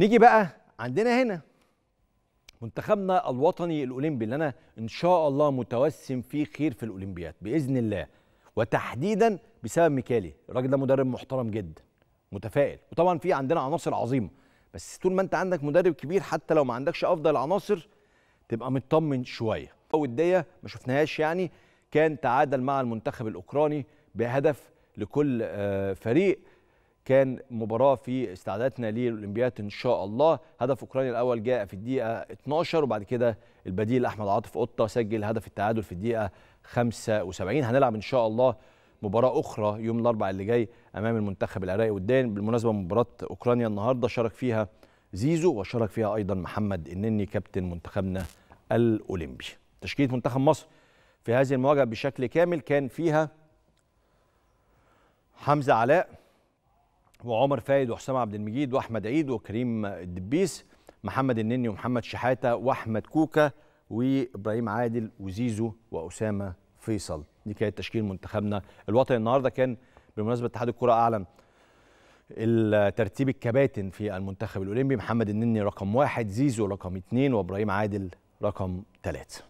نيجي بقى عندنا هنا منتخبنا الوطني الاولمبي اللي انا ان شاء الله متوسم فيه خير في الاولمبياد باذن الله وتحديدا بسبب ميكالي الراجل ده مدرب محترم جدا متفائل وطبعا في عندنا عناصر عظيمه بس طول ما انت عندك مدرب كبير حتى لو ما عندكش افضل عناصر تبقى مطمن شويه وديه ما شفناهاش يعني كان تعادل مع المنتخب الاوكراني بهدف لكل آه، فريق كان مباراه في استعداداتنا للاولمبياد ان شاء الله هدف اوكرانيا الاول جاء في الدقيقه 12 وبعد كده البديل احمد عاطف قطه سجل هدف التعادل في الدقيقه 75 هنلعب ان شاء الله مباراة أخرى يوم الأربعاء اللي جاي أمام المنتخب العراقي والدان بالمناسبة مباراة أوكرانيا النهاردة شارك فيها زيزو وشارك فيها أيضا محمد النني كابتن منتخبنا الأولمبي تشكيلة منتخب مصر في هذه المواجهة بشكل كامل كان فيها حمزة علاء وعمر فايد وحسام عبد المجيد واحمد عيد وكريم الدبيس محمد النني ومحمد شحاته واحمد كوكا وابراهيم عادل وزيزو واسامه فيصل دي كانت تشكيل منتخبنا الوطني النهارده كان بمناسبه اتحاد الكره اعلن الترتيب الكباتن في المنتخب الاولمبي محمد النني رقم واحد زيزو رقم اثنين وابراهيم عادل رقم ثلاثه